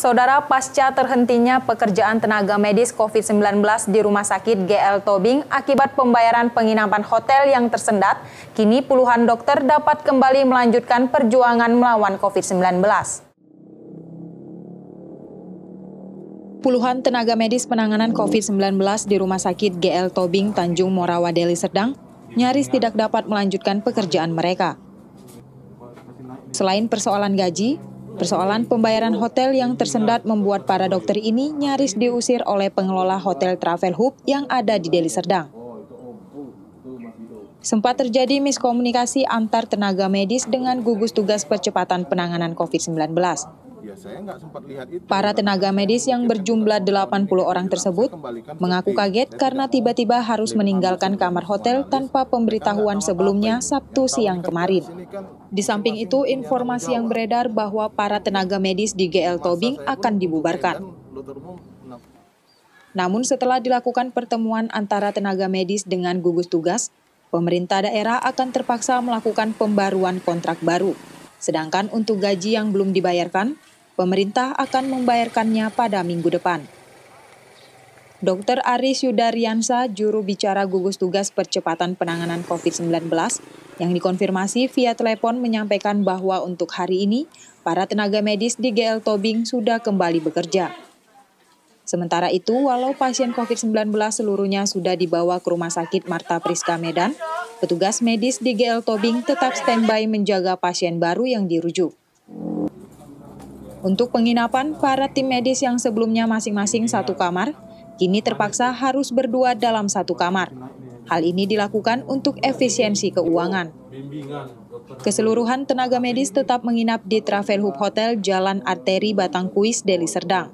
Saudara pasca terhentinya pekerjaan tenaga medis COVID-19 di Rumah Sakit GL Tobing akibat pembayaran penginapan hotel yang tersendat, kini puluhan dokter dapat kembali melanjutkan perjuangan melawan COVID-19. Puluhan tenaga medis penanganan COVID-19 di Rumah Sakit GL Tobing Tanjung Morawa Deli Serdang nyaris tidak dapat melanjutkan pekerjaan mereka. Selain persoalan gaji, Persoalan pembayaran hotel yang tersendat membuat para dokter ini nyaris diusir oleh pengelola hotel Travel Hub yang ada di Deli Serdang. Sempat terjadi miskomunikasi antar tenaga medis dengan gugus tugas percepatan penanganan COVID-19. Ya, para tenaga medis yang berjumlah 80 orang tersebut mengaku kaget karena tiba-tiba harus meninggalkan kamar hotel tanpa pemberitahuan sebelumnya Sabtu siang kemarin. Di samping itu, informasi yang beredar bahwa para tenaga medis di GL Tobing akan dibubarkan. Namun setelah dilakukan pertemuan antara tenaga medis dengan gugus tugas, pemerintah daerah akan terpaksa melakukan pembaruan kontrak baru. Sedangkan untuk gaji yang belum dibayarkan, Pemerintah akan membayarkannya pada minggu depan. Dr. Aris Yudariansa, juru bicara gugus tugas percepatan penanganan COVID-19, yang dikonfirmasi via telepon menyampaikan bahwa untuk hari ini, para tenaga medis di GL Tobing sudah kembali bekerja. Sementara itu, walau pasien COVID-19 seluruhnya sudah dibawa ke Rumah Sakit Marta Priska Medan, petugas medis di GL Tobing tetap standby menjaga pasien baru yang dirujuk. Untuk penginapan, para tim medis yang sebelumnya masing-masing satu kamar, kini terpaksa harus berdua dalam satu kamar. Hal ini dilakukan untuk efisiensi keuangan. Keseluruhan tenaga medis tetap menginap di Travel Hub Hotel Jalan Arteri Batangkuis, Deli Serdang.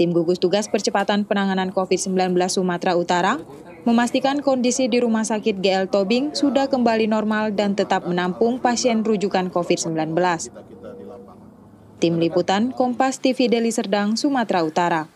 Tim gugus tugas percepatan penanganan COVID-19 Sumatera Utara memastikan kondisi di Rumah Sakit GL Tobing sudah kembali normal dan tetap menampung pasien rujukan COVID-19. Tim Liputan Kompas TV Deli Serdang, Sumatera Utara.